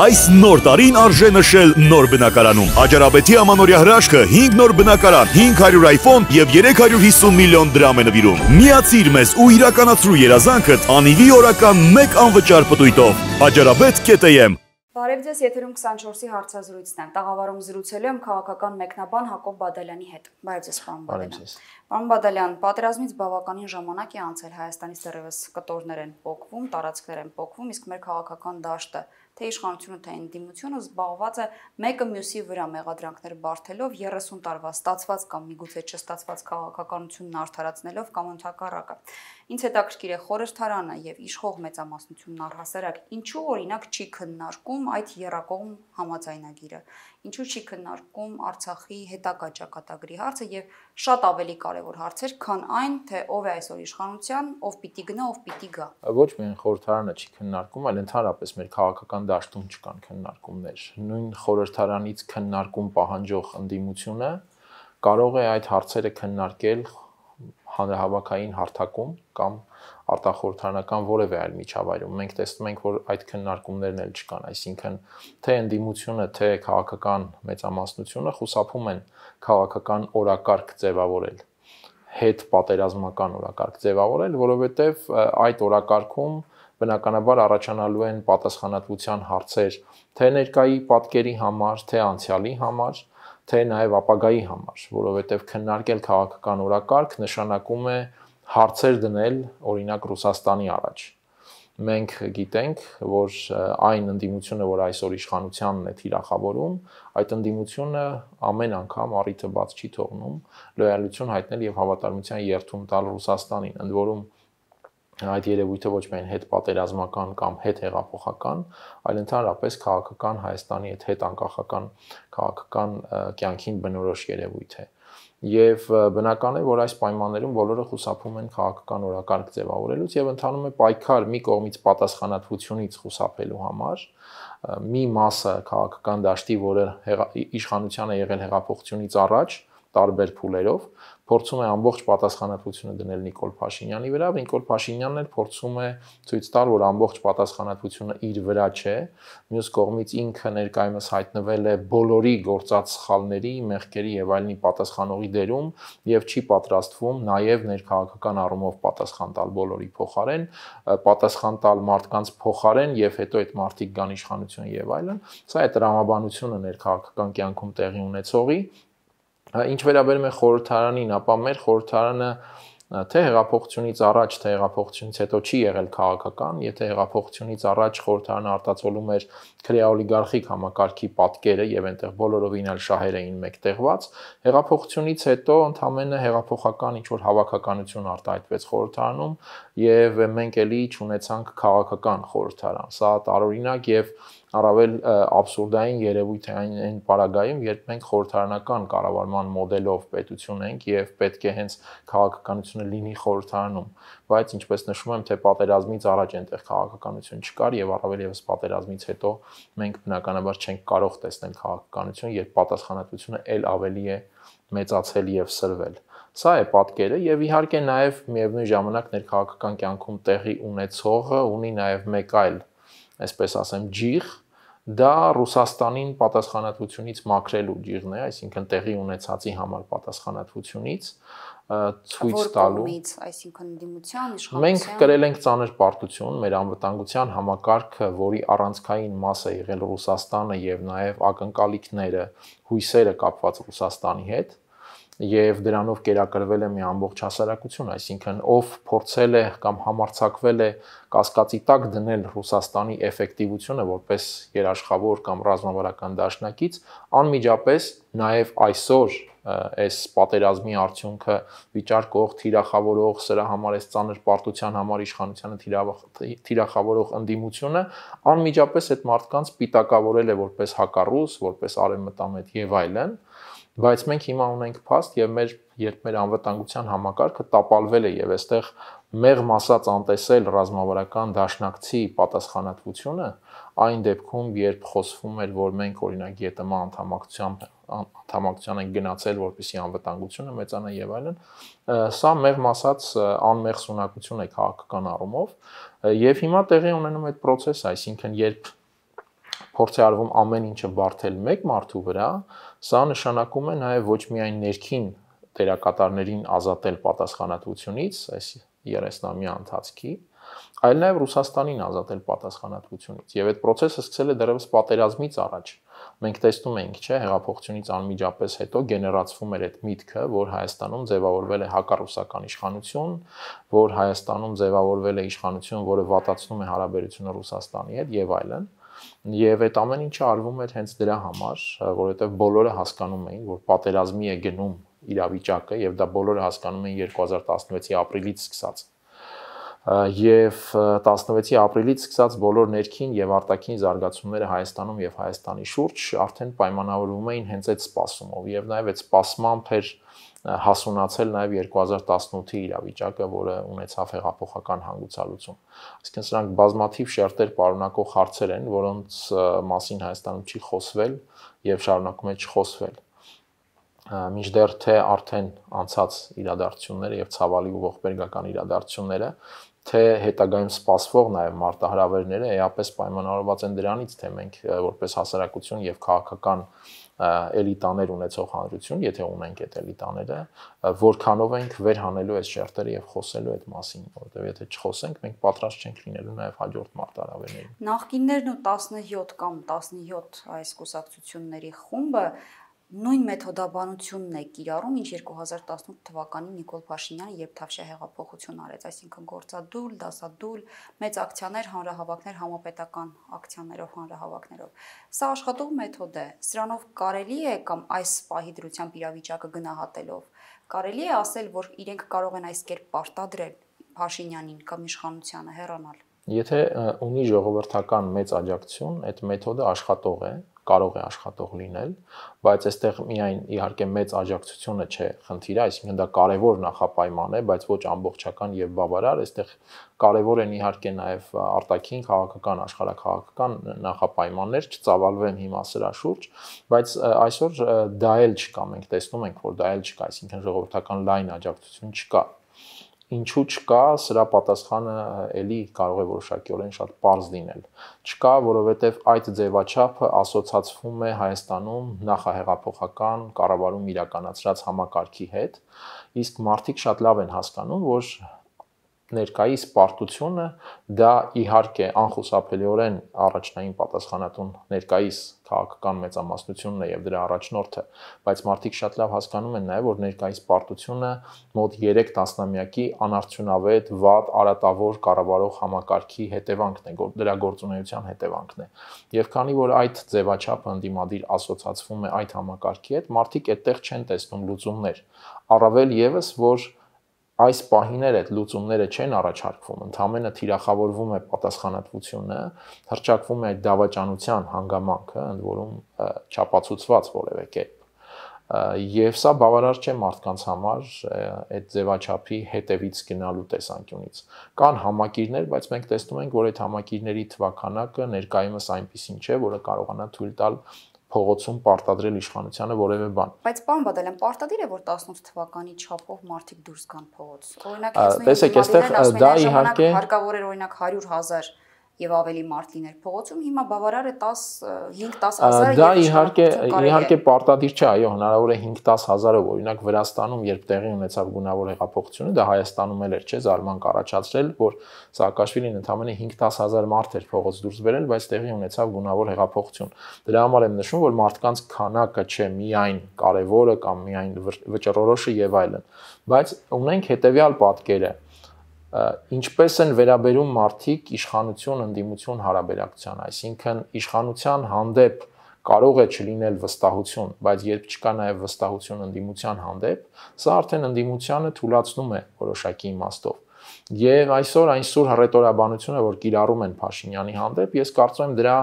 Այս նոր տարին արժե նշել նոր բնակարանում։ Աջարաբեթի ամանորյա հրաշքը 5 նոր բնակարան, 500 iPhone եւ 350 միլիոն դրամ է նվիրում։ Միացիր մեզ ու իրականացրու երազանքդ անիվի օրական 1 անվճար պտույտով։ Աջարabet.am Բարև ձեզ, եթերում 24-ի հարցազրույցն է։ Տաղավարում զրուցելու եմ քաղաքական մեկնաբան Հակոբ Բադալյանի հետ։ Բարև ձեզ, պարոն Բադալյան։ Բարև ձեզ։ Պարոն Բադալյան, պատերազմից բավականին ժամանակ է անցել, Հայաստանից դեռևս կտորներ են փոխվում, տարածքներ են փոխվում, իսկ մեր քաղաքական դաշտը թե իշխանությունը, թե ընդդիմությունը զբաղված է մեկը մյուսի վրա մեղադրանքներ բարթելով 30 տարվա ստացված կամ միգուցե չստացված քաղաքականությունն արդարացնելով կամ ընդհակառակը։ Ինձ հետաքրքիր է խորհրդարանը եւ իշխող մեծամասնությունն առհասարակ ինչու օրինակ չի քննարկում այդ երակողմ համաձայնագիրը։ Ինչու չի քննարկում Արցախի հետագա ճակատագրի հարցը եւ շատ ավելի կարեւոր հարցեր, քան այն, թե ով է այսօր իշխանության, ով պիտի գնա, ով պիտի գա։ Ոչ միայն խորհրդարանը չի քննարկում, այլ ընդհանրապես մեր քաղաքական դաշտում չկան քննարկումներ։ Նույն խորհրդարանից քննարկում պահանջող ընդդիմությունը կարող է այդ հարցերը քննարկել հանրահավաքային հարթակում կամ արտախորհրդարանական որևէ այլ միջավայրում։ Մենք տեսնում ենք, որ այդ քննարկումներն էլ չկան, այսինքն թե ընդդիմությունը, թե քաղաքական մեծամասնությունը խուսափում են քաղաքական օրակարգ ձևավորել հետ պատերազմական օրակարգ ձևավորել, որովհետև այդ օրակարգում բնականաբար առաջանալու են պատասխանատվության հարցեր թե ներկայի պատկերի համար, թե անցյալի համար, թե նաև ապագայի համար, որովհետև քննարկել քաղաքական օրակարգ նշանակում է հարցեր դնել, օրինակ Ռուսաստանի առաջ։ Մենք գիտենք, որ այն ընդդիմությունը, որ այսօր իշխանությանն է թիրախավորում, այդ ընդդիմությունը ամեն անգամ առիթը բաց չի թողնում լոյալություն հայտնել եւ հավատարմության երթում տալ Ռուսաստանին, ընդ որում այդ երևույթը ոչ միայն հետ պատերազմական կամ հետ հեղափոխական, այլ ընդհանրապես քաղաքական Հայաստանի այդ հետ անկախական քաղաքական կյանքին բնորոշ երևույթ է։ Եվ բնական է, որ այս պայմաններում բոլորը խուսափում են քաղաքական օրակարգ ձևավորելուց եւ ընդանում է պայքար մի կողմից պատասխանատվությունից խուսափելու համար, մի մասը քաղաքական դաշտի, որը իշխանության է եղել հեղափոխությունից առաջ, տարբեր փուլերով, փորձում է ամբողջ պատասխանատվությունը դնել Նիկոլ Փաշինյանի վրա, Նիկոլ Փաշինյանն էլ փորձում է ցույց տալ, որ ամբողջ պատասխանատվությունը իր վրա չէ։ Մյուս կողմից ինքը ներկայումս հայտնվել է բոլորի գործած սխալների, մեղքերի եւ այլնի պատասխանողի դերում եւ չի պատրաստվում նաեւ ներքաղաքական առումով պատասխան տալ բոլորի փոխարեն, պատասխան տալ մարդկանց փոխարեն եւ հետո այդ մարդիկ գան իշխանություն եւ այլն։ Սա է տրամաբանությունը ներքաղաքական կյանքում տեղի ունեցողի Ինչ վերաբերում է խորհրդարանին, ապա մեր խորհրդարանը թե հեղափոխությունից առաջ, թե հեղափոխությունից հետո չի եղել քաղաքական, եթե հեղափոխությունից առաջ խորհրդարանը արտացոլում էր քրեաօլիգարխիկ համակարգի պատկերը եւ այնտեղ բոլորովին այլ շահեր էին մեկտեղված, հեղափոխությունից հետո ընդամենը հեղափոխական ինչ որ հավաքականություն արտահայտվեց խորհրդարանում եւ մենք էլի չունեցանք քաղաքական խորհրդարան։ Սա տարօրինակ եւ և առավել աբսուրդային երևույթ է այն, այն պարագայում, երբ մենք խորհրդարանական կառավարման մոդելով պետություն ենք եւ պետք է հենց քաղաքականությունը լինի խորհրդարանում, բայց ինչպես նշում եմ, թե պատերազմից առաջ այնտեղ քաղաքականություն չկար եւ առավել եւս պատերազմից հետո մենք բնականաբար չենք կարող տեսնել քաղաքականություն, երբ պատասխանատվությունը ել ավելի է մեծացել եւ սրվել։ Սա է պատկերը եւ իհարկե նաեւ միևնույն ժամանակ ներքաղաքական կյանքում տեղի ունեցողը ունի նաեւ մեկ այլ, այսպես ասեմ, ջիղ, դա Ռուսաստանին պատասխանատվությունից մաքրելու ջիղն է, այսինքն տեղի ունեցածի համար պատասխանատվությունից ցույց տալու։ Որից, այսինքն դիմության իշխանության։ Մենք կրել ենք ցաներ պարտություն մեր անվտանգության համակարգը, որի առանցքային մաս է եղել Ռուսաստանը եւ նաեւ ակնկալիքները, հույսերը կապված Ռուսաստանի հետ, եւ դրանով կերակրվել է մի ամբողջ հասարակություն, այսինքն ով փորձել է կամ համարցակվել է կասկածի տակ դնել Ռուսաստանի էֆեկտիվությունը որպես երաշխավոր կամ ռազմավարական դաշնակից, անմիջապես նաեւ այսօր այս պատերազմի արդյունքը վիճարկող, թիրախավորող, սրա համար էս ցաներ պարտության համար իշխանությանը թիրախավորող ընդդիմությունը անմիջապես այդ մարդկանց պիտակավորել է որպես հակառուս, որպես արևմտամետ եւ այլն, այլ բայց մենք հիմա ունենք փաստ եւ մեր երբ մեր անվտանգության համակարգը տապալվել է եւ այստեղ մեղմ ասած անտեսել ռազմավարական դաշնակցի պատասխանատվությունը այն դեպքում երբ խոսվում էր որ մենք օրինակ ԵՏՄ անդամակցությամբ անդամակցության են գնացել որպեսի անվտանգությունը մեծանա եւ այլն սա մեղմ ասած անմեղ սունակություն է քաղաքական առումով եւ հիմա տեղի ունենում այդ process այսինքն երբ փորձ է արվում ամեն ինչը բարթել մեկ մարդու վրա Սա նշանակում է նաև ոչ միայն ներքին դերակատարներին ազատել պատասխանատվությունից այս 30-ամյա ընթացքի, այլ նաև Ռուսաստանին ազատել պատասխանատվությունից։ Եվ այդ process-ը սկսել է դեռևս պատերազմից առաջ։ Մենք տեսնում ենք, չէ, հեղափոխությունից անմիջապես հետո գեներացվում էր այդ միտքը, որ Հայաստանում ձևավորվել է հակառուսական իշխանություն, որ Հայաստանում ձևավորվել է իշխանություն, որը վատացնում է հարաբերությունը Ռուսաստանի հետ եւ այլն եւ այդ ամեն ինչը արվում էր հենց դրա համար, որովհետեւ բոլորը հասկանում էին, որ պատերազմի է գնում իրավիճակը եւ դա բոլորը հասկանում էին 2016-ի ապրիլից սկսած եւ 16-ի ապրիլից սկսած բոլոր ներքին եւ արտաքին զարգացումները Հայաստանում եւ Հայաստանի շուրջ արդեն պայմանավորվում էին հենց այդ սպասումով եւ նաեւ այդ սպասմամբ էր հասունացել նաեւ 2018-ի իրավիճակը, որը ունեցավ հեղափոխական հանգուցալություն։ Այսինքն սրանք բազմաթիվ շերտեր պարունակող հարցեր են, որոնց մասին Հայաստանում չի խոսվել եւ շարունակում է չխոսվել միջդեռ թե արդեն անցած իրադարձությունները եւ ցավալի ու ողբերգական իրադարձությունները թե հետագայում սպասվող նաև մարտահրավերները էապես պայմանավորված են դրանից, թե մենք որպես հասարակություն եւ քաղաքական էլիտաներ ունեցող հանրություն, եթե ունենք այդ էլիտաները, որքանով ենք վերհանելու այս շերտերը եւ խոսելու այդ մասին, որովհետեւ եթե չխոսենք, մենք պատրաստ չենք լինելու նաև հաջորդ մարտահրավերներին։ Նախկիններն ու 17 կամ 17 այս կուսակցությունների խումբը նույն մեթոդաբանությունն է կիրառում, ինչ 2018 թվականին Նիկոլ Փաշինյանը երբ Թավշյա հեղափոխություն արեց, այսինքն գործադուլ, դասադուլ, մեծ ակցիաներ, հանրահավաքներ, համապետական ակցիաներով, հանրահավաքներով։ Սա աշխատող մեթոդ է։ Սրանով կարելի է կամ այս պահի դրությամբ իրավիճակը գնահատելով, կարելի է ասել, որ իրենք կարող են այս կերպ պարտադրել Փաշինյանին կամ իշխանությանը հեռանալ։ Եթե ունի ժողովրդական մեծ աջակցություն, այդ մեթոդը աշխատող է, կարող է աշխատող լինել, բայց այստեղ միայն իհարկե մեծ աջակցությունը չէ խնդիրը, այսինքն դա կարևոր նախապայման է, բայց ոչ ամբողջական եւ բավարար, այստեղ կարևոր են իհարկե նաեւ արտաքին քաղաքական, աշխարհակաղաքական նախապայմաններ, չծավալվեմ հիմա սրա շուրջ, բայց այսօր դա էլ չկա, մենք տեսնում ենք, որ դա էլ չկա, այսինքն ժողովրդական լայն աջակցություն չկա ինչու չկա, սրա պատասխանը էլի կարող է որոշակիորեն շատ པարզ լինել։ Չկա, որովհետև այդ ձևաչափը ասոցացվում է Հայաստանում նախահեղափոխական կառավարում իրականացրած համակարգի հետ, իսկ մարդիկ շատ լավ են հասկանում, որ ներկայիս պարտությունը դա իհարկե անխուսափելիորեն առաջնային պատասխանատուն ներկայիս քաղաքական մեծամասնությունն է եւ դրա առաջնորդը, բայց մարդիկ շատ լավ հասկանում են նաեւ, որ ներկայիս պարտությունը մոտ 3 տասնամյակի անարդյունավետ, վատ, արատավոր կառավարող համակարգի հետևանքն է, դրա գործունեության հետևանքն է։ Եվ քանի որ այդ ձևաչափը ընդդիմադիր ասոցացվում է այդ համակարգի հետ, մարդիկ այդտեղ չեն տեսնում լուծումներ։ Առավել եւս, որ այս պահիներ այդ լուծումները չեն առաջարկվում, ընդամենը թիրախավորվում է պատասխանատվությունը, հրճակվում է այդ դավաճանության հանգամանքը, ընդ որում չապացուցված որևէ կերպ եւ սա բավարար չէ մարդկանց համար այդ ձևաչափի հետևից գնալու տեսանկյունից։ Կան համակիրներ, բայց մենք տեսնում ենք, որ այդ համակիրների թվականակը ներկայումս այնպեսին չէ, որը կարողանա թույլ տալ փողոցում պարտադրել իշխանությանը որևէ բան։ Բայց պարոն Բադալյան, պարտադիր է որ 18 թվականի չափով մարդիկ դուրս գան փողոց։ Օրինակ, տեսեք, այստեղ դա իհարկե հարկավոր էր օրինակ 100 000 եւ ավելի մարդ լիներ փողոցում, հիմա Բավարարը 10 5-10000 Դա իհարկե իհարկե պարտադիր չէ, այո, հնարավոր է 5-10000-ով, օրինակ Վրաստանում երբ տեղի ունեցավ գունավոր հեղափոխությունը, դա Հայաստանում էլ էր, չէ, զարմանք առաջացրել, որ Սаակաշվիլին ընդամենը 5-10000 մարդ էր փողոց դուրս բերել, բայց տեղի ունեցավ գունավոր հեղափոխություն։ Դրա համար եմ նշում, որ մարդկանց քանակը չէ միայն կարևորը կամ միայն վճռորոշը եւ այլն, բայց ունենք հետեւյալ պատկերը ինչպես են վերաբերում մարդիկ իշխանություն ընդդիմություն հարաբերակցության, այսինքն իշխանության հանդեպ կարող է չլինել վստահություն, բայց երբ չկա նաև վստահություն ընդդիմության հանդեպ, սա արդեն ընդդիմությանը թույլատնում է որոշակի իմաստով։ Եվ այսօր այն սուր հռետորաբանությունը, որ կիրառում են Փաշինյանի հանդեպ, ես կարծում եմ դրա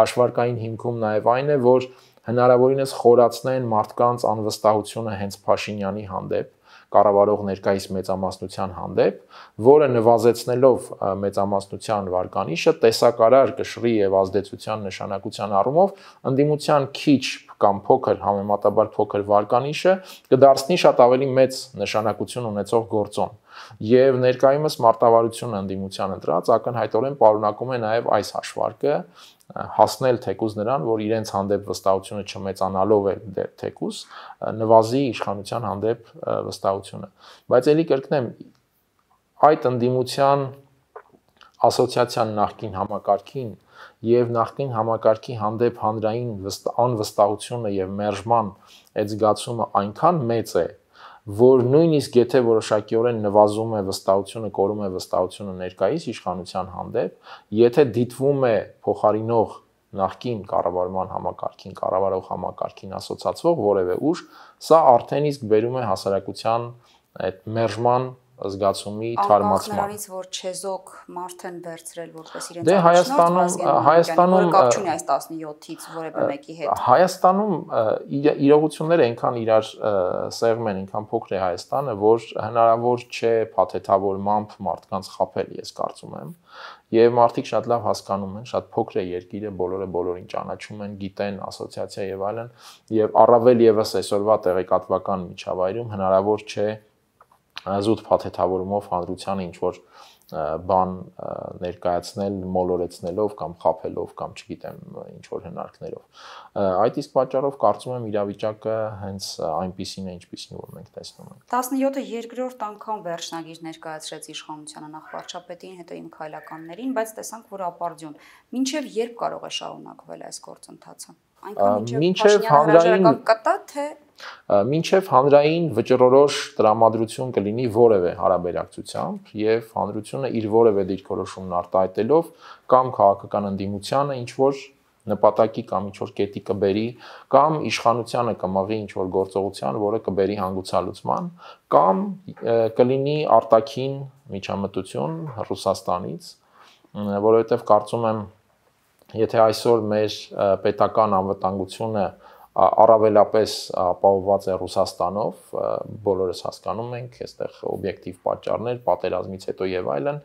հաշվարկային հիմքում նաև այն է, որ հնարավորինս խորացնեն մարդկանց անվստահությունը հենց Փաշինյանի հանդեպ կառավարող ներկայիս մեծամասնության հանդեպ, որը նվազեցնելով մեծամասնության վարկանիշը տեսակարար կշռի եւ ազդեցության նշանակության առումով ընդդիմության քիչ կամ փոքր համեմատաբար փոքր վարկանիշը կդարձնի շատ ավելի մեծ նշանակություն ունեցող գործոն եւ ներկայումս մարտավարությունը ընդդիմության ընտրած ակնհայտորեն պարունակում է նաեւ այս հաշվարկը հասնել թեկուզ նրան, որ իրենց հանդեպ վստահությունը չմեծանալով է դե թեկուզ նվազի իշխանության հանդեպ վստահությունը։ Բայց ելի կրկնեմ, այդ ընդդիմության ասոցիացիան նախկին համակարգին եւ նախկին համակարգի հանդեպ հանրային անվստահությունը եւ մերժման այդ զգացումը այնքան մեծ է, որ նույնիսկ եթե որոշակիորեն նվազում է վստահությունը, կորում է վստահությունը ներկայիս իշխանության հանդեպ, եթե դիտվում է փոխարինող նախկին կառավարման համակարգին, կառավարող համակարգին ասոցացվող որևէ ուժ, սա արդեն իսկ բերում է հասարակության այդ մերժման զգացումի թարմացման։ Անկախներից որ չեզոք մարդ են վերցրել որպես իրենց Դե Հայաստանում Հայաստանում կապ չունի այս 17-ից որևէ մեկի հետ։ Հայաստանում իրողությունները այնքան իրար սեղմ են, այնքան փոքր է Հայաստանը, որ հնարավոր չէ փաթեթավորմամբ մարդկանց խაფել, ես կարծում եմ։ Եվ մարդիկ շատ լավ հասկանում են, շատ փոքր է երկիրը, բոլորը բոլորին ճանաչում են, գիտեն, ասոցիացիա եւ այլն, եւ առավել եւս այսօրվա տեղեկատվական միջավայրում հնարավոր չէ զուտ փաթեթավորումով հանրությանը ինչ որ բան ներկայացնել, մոլորեցնելով կամ խაფելով կամ չգիտեմ, ինչ որ հնարքներով։ Այդ իսկ պատճառով կարծում եմ իրավիճակը հենց այնպիսին է, ինչպիսին որ մենք տեսնում ենք։ 17-ը երկրորդ անգամ վերջնագիր ներկայացրեց իշխանությանը նախ վարչապետին, հետո իմ քայլականներին, բայց տեսանք, որ ապարդյուն։ Մինչև երբ կարող է շարունակվել այս գործընթացը։ Այնքան ինչեւ հանրային կտա թե Մինչև հանրային վճռորոշ տրամադրություն կլինի որևէ հարաբերակցությամբ եւ հանրությունը իր որևէ դիրքորոշումն արտահայտելով կամ քաղաքական ընդդիմությանը ինչ որ նպատակի կամ ինչ որ կետի կբերի կամ իշխանությանը կմղի ինչ որ գործողության, որը կբերի հանգուցալուծման կամ կլինի արտաքին միջամտություն Ռուսաստանից, որովհետև կարծում եմ, եթե այսօր մեր պետական անվտանգությունը առավելապես ապահովված է Ռուսաստանով, բոլորս հասկանում ենք, այստեղ օբյեկտիվ պատճառներ, պատերազմից հետո եւ այլն,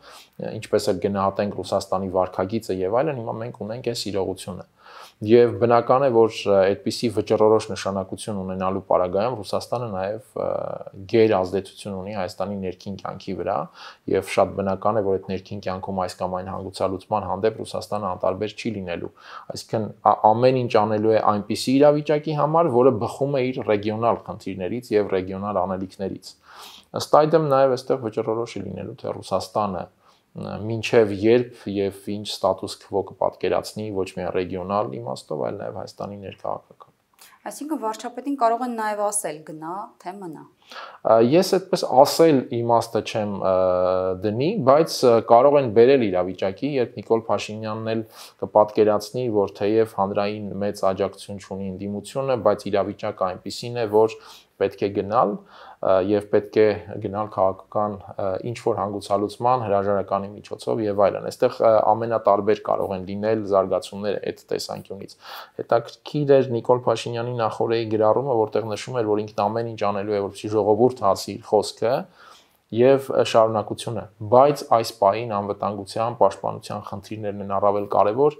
ինչպես էլ գնահատենք Ռուսաստանի վարկագիծը եւ այլն, հիմա մենք ունենք այս իրողությունը։ Եվ բնական է, որ այդպիսի վճռորոշ նշանակություն ունենալու պարագայում Ռուսաստանը նաև գեր ազդեցություն ունի Հայաստանի ներքին կյանքի վրա, եւ շատ բնական է, որ այդ ներքին կյանքում այս կամ այն հանգուցալուծման հանդեպ Ռուսաստանը անտարբեր չի լինելու։ Այսինքն ամեն ինչ անելու է այնպիսի իրավիճակի համար, որը բխում է իր ռեգիոնալ խնդիրներից եւ ռեգիոնալ անելիքներից։ Ըստ այդմ նաև այստեղ վճռորոշ է լինելու թե Ռուսաստանը մինչև երբ եւ ինչ ստատուս քվո կպատկերացնի ոչ միայն ռեգիոնալ իմաստով, այլ նաեւ Հայաստանի ներքաղաքական։ Այսինքն վարչապետին կարող են նաեւ ասել գնա, թե մնա։ Ես այդպես ասել իմաստը չեմ դնի, բայց կարող են բերել իրավիճակի, երբ Նիկոլ Փաշինյանն էլ կպատկերացնի, որ թեև հանրային մեծ աջակցություն չունի ինդիմությունը, բայց իրավիճակը այնպիսին է, որ պետք է գնալ եւ պետք է գնալ քաղաքական ինչ որ հանգուցալուծման հրաժարականի միջոցով եւ այլն։ Այստեղ ամենատարբեր կարող են լինել զարգացումներ այդ տեսանկյունից։ Հետաքրքիր էր Նիկոլ Փաշինյանի նախորդի գրառումը, որտեղ նշում էր, որ ինքն ամեն ինչ անելու է, որպեսզի ժողովուրդը ասի իր խոսքը եւ շարունակությունը բայց այս պահին անվտանգության պաշտպանության խնդիրներն են առավել կարեւոր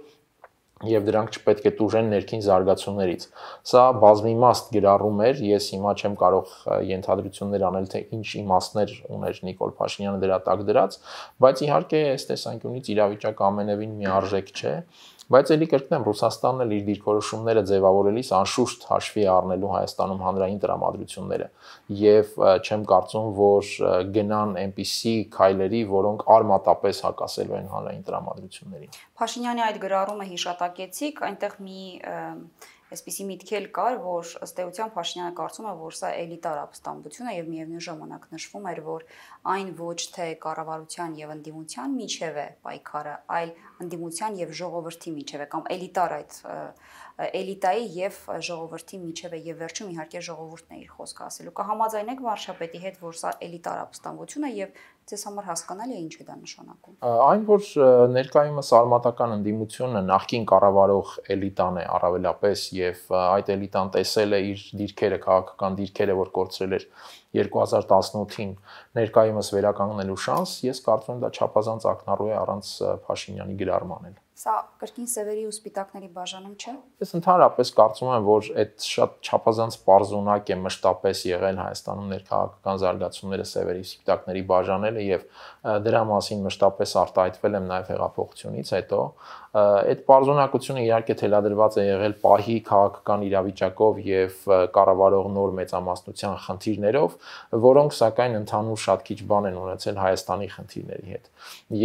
եւ դրանք չպետք է տուժեն ներքին զարգացումներից։ Սա բազմիմաստ գրառում էր, ես հիմա չեմ կարող ենթադրություններ անել, թե ինչ իմաստներ ուներ Նիկոլ Փաշինյանը դրա տակ դրած, բայց իհարկե այս տեսանկյունից իրավիճակը ամենևին միարժեք չէ։ Բայց ելի կրկնեմ, Ռուսաստանն էլ իր դիրքորոշումները ձևավորելիս անշուշտ հաշվի առնելու Հայաստանում հանրային տրամադրությունները եւ չեմ կարծում, որ գնան այնպիսի քայլերի, որոնք արմատապես հակասելու են հանրային տրամադրություններին։ Փաշինյանի այդ գրառումը հիշատակեցիք, այնտեղ մի այսպիսի միտք էլ կար, որ ըստ էության Փաշինյանը կարծում է, որ սա էլիտար ապստամբություն է եւ միևնույն ժամանակ նշվում էր, որ այն ոչ թե կառավարության եւ ընդդիմության միջև է պայքարը, այլ ընդդիմության եւ ժողովրդի միջև է կամ էլիտար այդ էլիտայի եւ ժողովրդի միջև է եւ վերջում իհարկե ժողովուրդն է իր խոսքը ասելու։ Կհամաձայնեք վարշապետի հետ, որ սա էլիտար ապստամբություն է եւ Ձեզ համար հասկանալի է ինչ է դա նշանակում։ Այն որ ներկայումս արմատական ընդդիմությունը նախկին կառավարող էլիտան է առավելապես եւ այդ էլիտան տեսել է իր դիրքերը, քաղաքական դիրքերը, որ կորցրել էր 2018-ին ներկայումս վերականգնելու շանս, ես կարծում եմ դա չափազանց ակնառու է առանց Փաշինյանի գրառմանն Սա կրկին սևերի ու սպիտակների բաժանում չէ։ Ես ընդհանրապես կարծում եմ, որ այդ շատ չափազանց parzonակ է մշտապես եղել Հայաստանում ներքաղաքական զարգացումները սևերի ու սպիտակների բաժանելը եւ դրա մասին մշտապես արտահայտվել եմ նաև հեղափոխությունից հետո այդ պարզոնակությունը իհարկե թելադրված է եղել պահի քաղաքական իրավիճակով եւ կառավարող նոր մեծամասնության խնդիրներով, որոնք սակայն ընդհանուր շատ քիչ բան են ունեցել Հայաստանի խնդիրների հետ։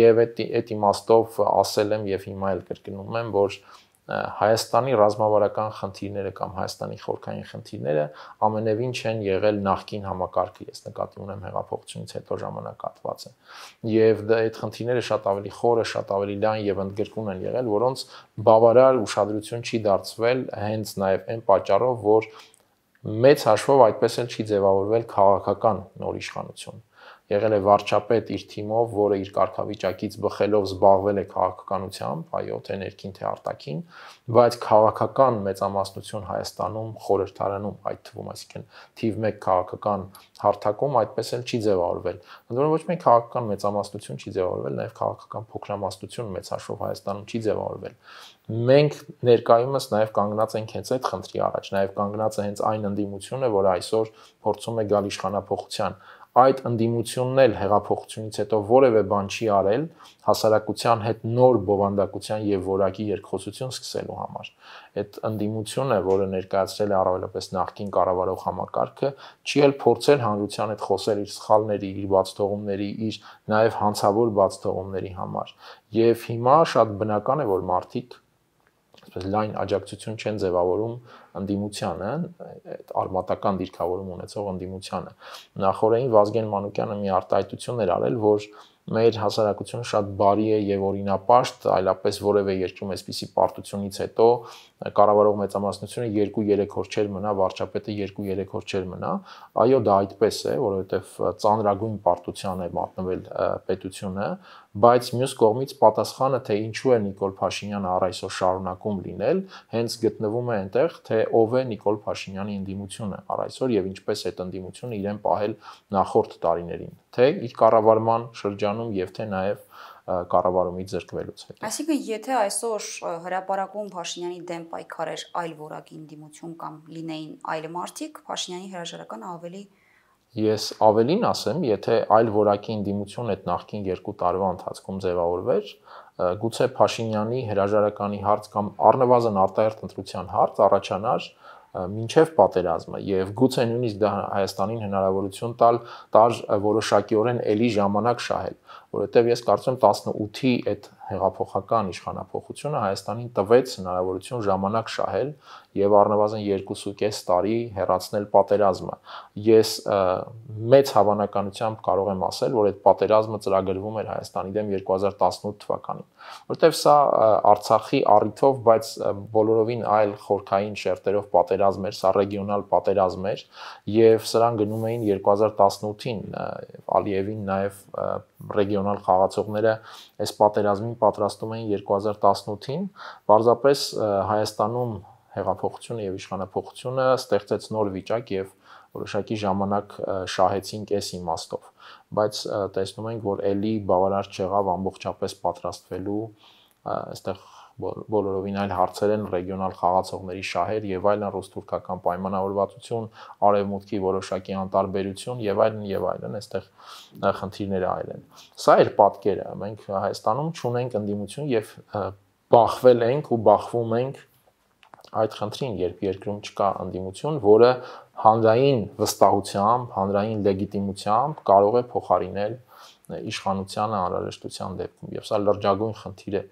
Եվ այդ այդ իմաստով ասել եմ եւ հիմա էլ կրկնում եմ, որ Հայաստանի ռազմավարական խնդիրները կամ Հայաստանի խորքային խնդիրները ամենևին չեն եղել նախկին համակարգը, ես նկատի ունեմ հեղափոխությունից հետո ժամանակատվածը։ Եվ դա այդ խնդիրները շատ ավելի խորը, շատ ավելի լայն եւ ընդգրկուն են եղել, որոնց բավարար ուշադրություն չի դարձվել հենց նաեւ այն պատճառով, որ մեծ հաշվով այդպես էլ չի ձևավորվել քաղաքական նոր իշխանություն եղել է վարչապետ իր թիմով, որը իր կարգավիճակից բխելով զբաղվել է քաղաքականությամբ, այո, թե ներքին թե արտաքին, բայց քաղաքական մեծամասնություն Հայաստանում խորհրդարանում, այդ թվում, այսինքն թիվ 1 քաղաքական հարթակում այդպես էլ չի ձևավորվել։ Ընդ որում ոչ մի քաղաքական մեծամասնություն չի ձևավորվել, նաև քաղաքական փոքրամասնություն մեծ հաշվով Հայաստանում չի ձևավորվել մենք ներկայումս նաև կանգնած ենք հենց այդ խնդրի առաջ, նաև կանգնած է հենց այն ընդդիմությունը, որը այսօր փորձում է գալ իշխանապողության այդ ընդդիմությունն էլ հեղափոխությունից հետո որևէ բան չի արել հասարակության հետ նոր բովանդակության եւ որակի երկխոսություն սկսելու համար։ Այդ ընդդիմությունը, որը ներկայացրել է առավելապես նախկին կառավարող համակարգը, չի էլ փորձել հանրության հետ խոսել իր սխալների, իր բացթողումների, իր նաեւ հանցավոր բացթողումների համար։ Եվ հիմա շատ բնական է, որ մարդիկ ասես լայն աջակցություն չեն ձևավորում ընդդիմությանը, այդ արմատական դիրքավորում ունեցող ընդդիմությանը։ Նախորդային Վազգեն Մանուկյանը մի արտահայտություն էր արել, որ մեր հասարակությունը շատ բարի է եւ օրինապաշտ, այլապես որևէ երկրում այսպիսի պարտությունից հետո կառավարող մեծամասնությունը 2-3 օր չեր մնա, վարչապետը 2-3 օր չեր մնա։ Այո, դա այդպես է, որովհետեւ ծանրագույն պարտության է մատնվել պետությունը, բայց մյուս կողմից պատասխանը թե ինչու է Նիկոլ Փաշինյանը առ այսօր շարունակում լինել, հենց գտնվում է այնտեղ, թե ով է Նիկոլ Փաշինյանի ընդդիմությունը առ այսօր եւ ինչպես այդ ընդդիմությունը իրեն պահել նախորդ տարիներին, թե իր կառավարման շրջանում եւ թե նաեւ կառավարումից զրկվելուց հետո։ Այսինքն, եթե այսօր հրաապարակում Փաշինյանի դեմ պայքարեր այլ որակի ընդդիմություն կամ լինեին այլ մարտիկ, Փաշինյանի հրաժարականը ավելի Ես ավելին ասեմ, եթե այլ որակի ինդիմություն այդ նախքին 2 տարվա ընթացքում ձևավորվեր, գուցե Փաշինյանի հրաժարականի հարց կամ առնվազն արտահերտ ընտրության հարց առաջանար մինչև պատերազմը եւ գուցե նույնիսկ դա Հայաստանին հնարավորություն տալ տար որոշակիորեն էլի ժամանակ շահել, որովհետեւ ես կարծում եմ 18-ի այդ հեղափոխական իշխանապողությունը Հայաստանին տվեց հնարավորություն ժամանակ շահել եւ առնվազն 2.5 տարի հեռացնել պատերազմը։ Ես մեծ հավանականությամբ կարող եմ ասել, որ այդ պատերազմը ծրագրվում էր Հայաստանի դեմ 2018 թվականին, որտեղ սա Արցախի առիթով, բայց բոլորովին այլ խորքային շերտերով պատերազմ էր, սա ռեգիոնալ պատերազմ էր եւ սրան գնում էին 2018-ին Ալիևին նաեւ ռեգիոնալ խաղացողները այս պատերազմին պատրաստում էին 2018-ին, պարզապես Հայաստանում հեղափոխությունը եւ իշխանապողությունը ստեղծեց նոր վիճակ եւ որոշակի ժամանակ շահեցինք այս իմաստով, բայց տեսնում ենք, որ ելի բավարար չեղավ ամբողջապես պատրաստվելու այստեղ բոլորովին այլ հարցեր են ռեգիոնալ խաղացողների շահեր եւ այլն ռուս-թուրքական պայմանավորվածություն, արևմուտքի որոշակի անտարբերություն եւ այլն եւ այլն, այստեղ խնդիրները այլ են։ Սա էր պատկերը։ Մենք Հայաստանում ճունենք ընդդիմություն եւ բախվել ենք ու բախվում ենք այդ խնդրին, երբ երկրում չկա ընդդիմություն, որը հանրային վստահությամբ, հանրային լեգիտիմությամբ կարող է փոխարինել իշխանությանը անհրաժեշտության դեպքում։ Եվ սա լրջագույն խնդիր է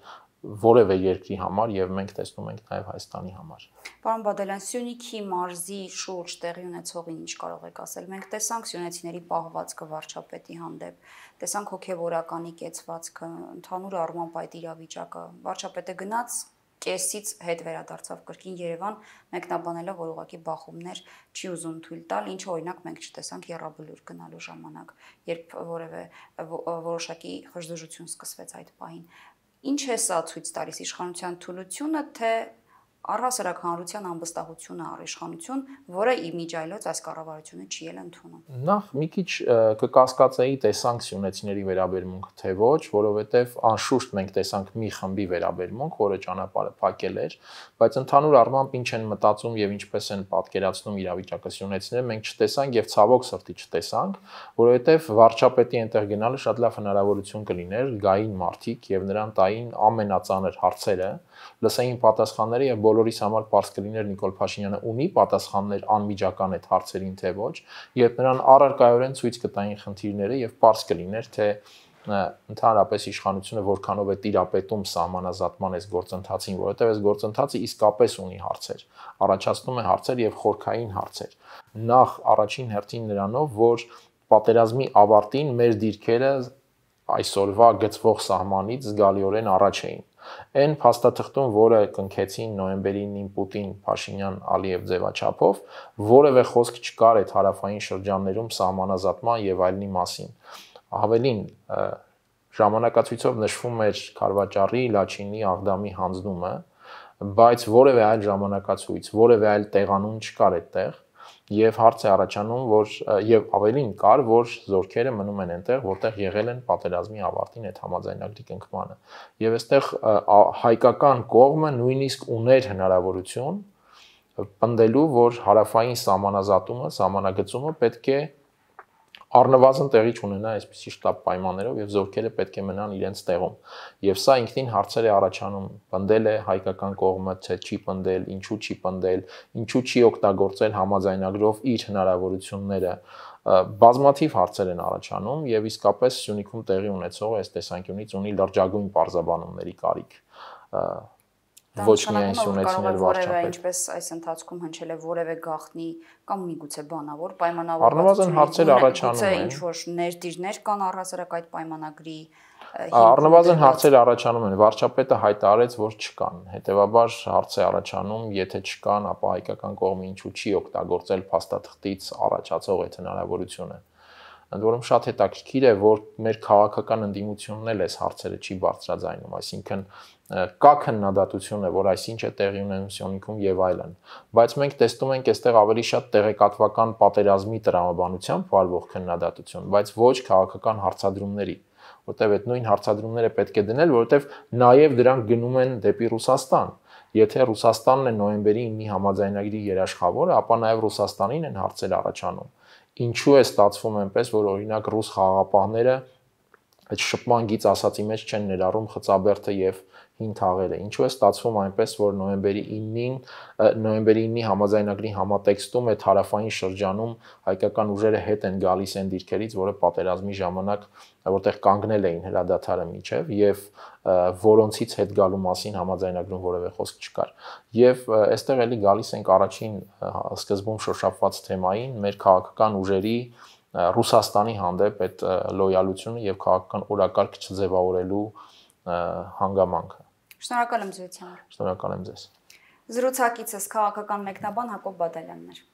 որևէ երկրի համար եւ մենք տեսնում ենք նաեւ Հայաստանի համար։ Պարոն Բադալյան, Սյունիքի մարզի շուրջ տեղի ունեցողին ինչ կարող եք ասել։ Մենք տեսանք Սյունեցիների պահվածքը վարչապետի հանդեպ, տեսանք հոգեվորականի կեցվածքը, ընդհանուր առմամբ այդ իրավիճակը։ Վարչապետը գնաց կեսից հետ վերադարձավ կրկին Երևան, մեկնաբանելով, որ ուղակի բախումներ չի ուզում թույլ տալ, ինչը օրինակ մենք չտեսանք Եռաբլուր գնալու ժամանակ, երբ որևէ որոշակի խժդժություն սկսվեց այդ պահին։ Ինչ է սա ցույց տալիս իշխանության թուլությունը, թե առհասարակ հանրության անվստահությունը առիշխանություն, որը իմիջայլոց այս կառավարությունը չի ել ընդունում։ Նախ մի քիչ կկասկածեի տեսանք սյունեցիների վերաբերմունք թե ոչ, որովհետև անշուշտ մենք տեսանք մի խմբի վերաբերմունք, որը ճանապարհը փակել էր, բայց ընդհանուր առմամբ ինչ են մտածում եւ ինչպես են պատկերացնում իրավիճակը սյունեցիները, մենք չտեսանք եւ ցավոք սրտի չտեսանք, որովհետև վարչապետի այնտեղ գնալը շատ լավ հնարավորություն կլիներ գային մարտիկ եւ նրան տային ամենածանր հարցերը, լսեին պատասխանները եւ բոլորիս համար པարզ կլիներ Նիկոլ Փաշինյանը ունի պատասխաններ անմիջական այդ հարցերին թե ոչ, երբ նրան առարկայորեն ցույց կտային խնդիրները եւ པարզ կլիներ թե ընդհանրապես իշխանությունը որքանով է տիրապետում սահմանազատման այս գործընթացին, որովհետև այս գործընթացը իսկապես ունի հարցեր, առաջացնում է հարցեր եւ խորքային հարցեր։ Նախ առաջին հերթին նրանով, որ պատերազմի ավարտին մեր դիրքերը այսօրվա գծվող սահմանից զգալիորեն առաջ էին Այն փաստաթղթում, որը կնքեցին նոյեմբերի 9-ին Պուտին, Փաշինյան, Ալիև ձևաչափով, որևէ խոսք չկար այդ հարավային շրջաններում սահմանազատման եւ այլնի մասին։ Ավելին ժամանակացույցով նշվում էր Խարվաճարի, Լաչինի, Աղդամի հանձնումը, բայց որևէ այլ ժամանակացույց, որևէ այլ տեղանուն չկար այդտեղ եւ հարց է առաջանում, որ եւ ավելին կար, որ զորքերը մնում են այնտեղ, որտեղ եղել են պատերազմի ավարտին այդ համաձայնագրի կնքմանը։ Եվ այստեղ հայկական կողմը նույնիսկ ուներ հնարավորություն պնդելու, որ հարավային համանազատումը, համանագծումը պետք է առնվազն տեղի չունենա այսպիսի շտաբ պայմաններով եւ զորքերը պետք է մնան իրենց տեղում։ Եվ սա ինքնին հարցեր է առաջանում. պնդել է հայկական կողմը, թե չի պնդել, ինչու չի պնդել, ինչու չի օգտագործել համաձայնագրով իր հնարավորությունները բազմաթիվ հարցեր են առաջանում եւ իսկապես Սյունիքում տեղի ունեցողը այս տեսանկյունից ունի լրջագույն պարզաբանումների կարիք ոչ միայն ունեցնել վարչապետ, ինչպես այս ընթացքում հնչել է որևէ գախնի կամ միգուցե բանավոր պայմանավորվածություն։ Առնվազն հարցեր առաջանում են։ Ինչ որ ներդիրներ կան առհասարակ այդ պայմանագրի Առնվազն հարցեր առաջանում են։ Վարչապետը հայտարարեց, որ չկան։ Հետևաբար հարց է առաջանում, եթե չկան, ապա հայկական կողմը ինչու չի օգտագործել փաստաթղթից առաջացող այդ հնարավորությունը ընդ որում շատ հետաքրքիր է, որ մեր քաղաքական ընդդիմությունն էլ այս հարցերը չի բարձրաձայնում, այսինքն կա քննադատությունը, որ այսինչ է տեղի ունենում Սյոնիքում եւ այլն, բայց մենք տեսնում ենք այստեղ ավելի շատ տեղեկատվական պատերազմի տրամաբանությամբ վարվող քննադատություն, բայց ոչ քաղաքական հարցադրումների որտեվ այդ նույն հարցադրումները պետք է դնել, որովհետև նաև դրանք գնում են դեպի Ռուսաստան։ Եթե Ռուսաստանն է նոյեմբերի 9-ի համաձայնագրի երաշխավորը, ապա նաև Ռուսաստանին են հարցեր առաջանում ինչու է ստացվում այնպես, որ օրինակ ռուս խաղապահները այդ շփման գից ասացի մեջ չեն ներառում խծաբերթը եւ և հին թաղերը։ Ինչու է ստացվում այնպես, որ նոյեմբերի 9-ին նոյեմբերի 9-ի համաձայնագրի համատեքստում այդ հարավային շրջանում հայկական ուժերը հետ են գալիս այն դիրքերից, որը պատերազմի ժամանակ որտեղ կանգնել էին հրադադարը միջև եւ որոնցից հետ գալու մասին համաձայնագրում որևէ խոսք չկար։ Եվ այստեղ էլի գալիս ենք առաջին հա, սկզբում շոշափված թեմային՝ մեր քաղաքական ուժերի Ռուսաստանի հանդեպ այդ լոյալությունը եւ քաղաքական օրակարգ չձևավորելու հանգամանք Շնորհակալ եմ զրույցի համար։ Շնորհակալ եմ ձեզ։ Զրուցակիցս քաղաքական մեկնաբան Հակոբ Բադալյանն էր։